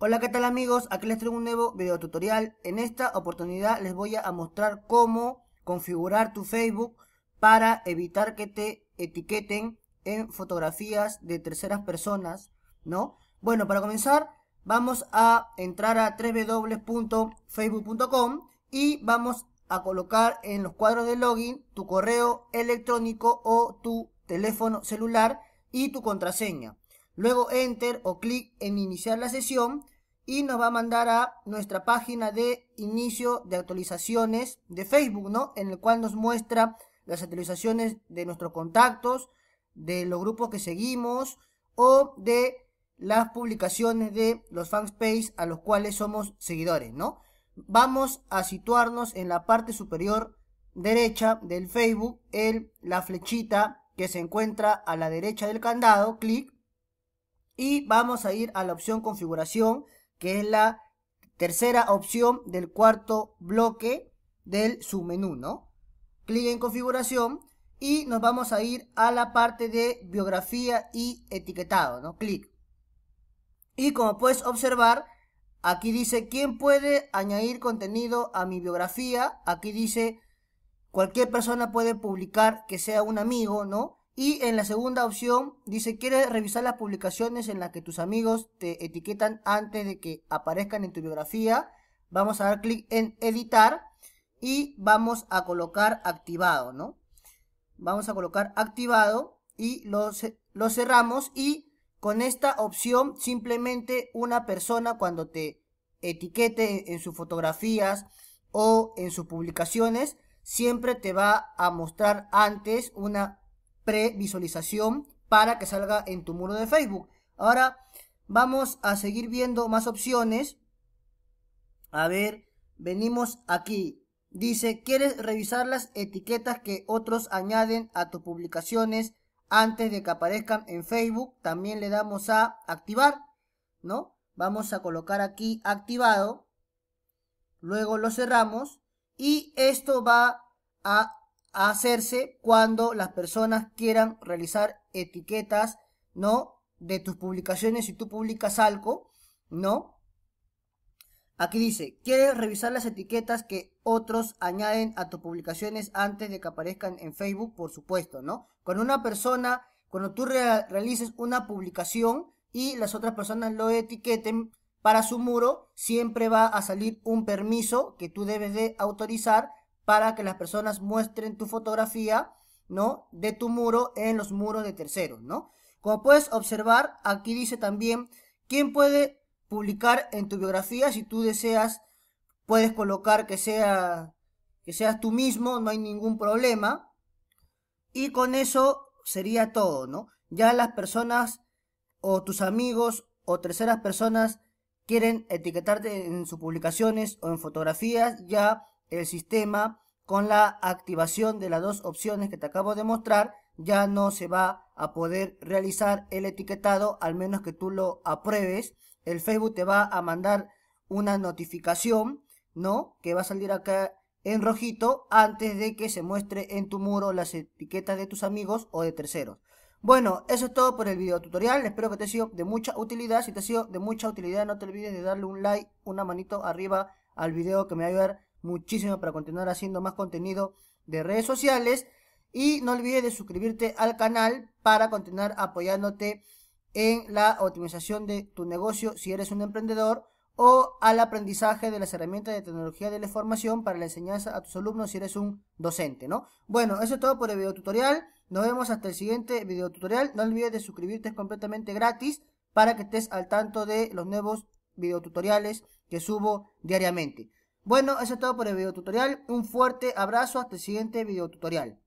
Hola qué tal amigos, aquí les traigo un nuevo video tutorial. En esta oportunidad les voy a mostrar cómo configurar tu Facebook para evitar que te etiqueten en fotografías de terceras personas, ¿no? Bueno, para comenzar vamos a entrar a www.facebook.com y vamos a colocar en los cuadros de login tu correo electrónico o tu teléfono celular y tu contraseña. Luego enter o clic en iniciar la sesión y nos va a mandar a nuestra página de inicio de actualizaciones de Facebook, ¿no? En el cual nos muestra las actualizaciones de nuestros contactos, de los grupos que seguimos o de las publicaciones de los fanspace a los cuales somos seguidores, ¿no? Vamos a situarnos en la parte superior derecha del Facebook, el, la flechita que se encuentra a la derecha del candado, clic, y vamos a ir a la opción configuración, que es la tercera opción del cuarto bloque del submenú, ¿no? Clic en configuración y nos vamos a ir a la parte de biografía y etiquetado, ¿no? Clic. Y como puedes observar, aquí dice quién puede añadir contenido a mi biografía. Aquí dice cualquier persona puede publicar que sea un amigo, ¿no? Y en la segunda opción dice, ¿quieres revisar las publicaciones en las que tus amigos te etiquetan antes de que aparezcan en tu biografía? Vamos a dar clic en editar y vamos a colocar activado, ¿no? Vamos a colocar activado y lo, cerramos y con esta opción simplemente una persona cuando te etiquete en sus fotografías o en sus publicaciones siempre te va a mostrar antes una previsualización para que salga en tu muro de Facebook. Ahora vamos a seguir viendo más opciones. A ver, venimos aquí. Dice, ¿quieres revisar las etiquetas que otros añaden a tus publicaciones antes de que aparezcan en Facebook? También le damos a activar, ¿no? Vamos a colocar aquí activado. Luego lo cerramos y esto va a hacerse cuando las personas quieran realizar etiquetas, ¿no? De tus publicaciones, si tú publicas algo, ¿no? Aquí dice, ¿quieres revisar las etiquetas que otros añaden a tus publicaciones antes de que aparezcan en Facebook? Por supuesto, ¿no? con una persona, cuando tú realices una publicación y las otras personas lo etiqueten para su muro, siempre va a salir un permiso que tú debes de autorizar para que las personas muestren tu fotografía, ¿no? De tu muro en los muros de terceros, ¿no? Como puedes observar, aquí dice también quién puede publicar en tu biografía. Si tú deseas, puedes colocar que, sea, que seas tú mismo, no hay ningún problema. Y con eso sería todo, ¿no? Ya las personas o tus amigos o terceras personas quieren etiquetarte en sus publicaciones o en fotografías, ya el sistema con la activación de las dos opciones que te acabo de mostrar, ya no se va a poder realizar el etiquetado al menos que tú lo apruebes. El Facebook te va a mandar una notificación, ¿no? Que va a salir acá en rojito antes de que se muestre en tu muro las etiquetas de tus amigos o de terceros. Bueno, eso es todo por el video tutorial. Espero que te haya sido de mucha utilidad. Si te ha sido de mucha utilidad, no te olvides de darle un like, una manito arriba al video que me va a ayudar muchísimo para continuar haciendo más contenido de redes sociales. Y no olvides de suscribirte al canal para continuar apoyándote en la optimización de tu negocio si eres un emprendedor o al aprendizaje de las herramientas de tecnología de la formación para la enseñanza a tus alumnos si eres un docente, ¿no? Bueno, eso es todo por el video tutorial. Nos vemos hasta el siguiente video tutorial. No olvides de suscribirte, es completamente gratis para que estés al tanto de los nuevos video tutoriales que subo diariamente. Bueno, eso es todo por el video tutorial. Un fuerte abrazo hasta el siguiente video tutorial.